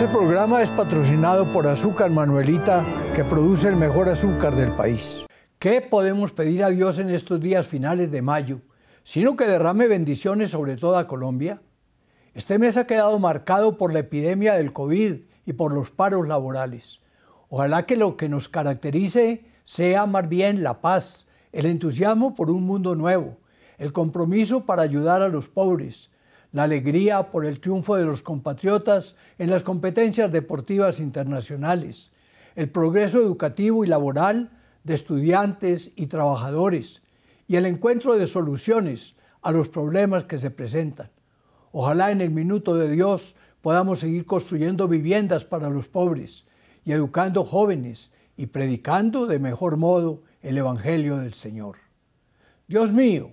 Este programa es patrocinado por Azúcar Manuelita, que produce el mejor azúcar del país. ¿Qué podemos pedir a Dios en estos días finales de mayo? Sino que derrame bendiciones sobre toda Colombia. Este mes ha quedado marcado por la epidemia del COVID y por los paros laborales. Ojalá que lo que nos caracterice sea más bien la paz, el entusiasmo por un mundo nuevo, el compromiso para ayudar a los pobres, la alegría por el triunfo de los compatriotas en las competencias deportivas internacionales, el progreso educativo y laboral de estudiantes y trabajadores y el encuentro de soluciones a los problemas que se presentan. Ojalá en el minuto de Dios podamos seguir construyendo viviendas para los pobres y educando jóvenes y predicando de mejor modo el Evangelio del Señor. Dios mío,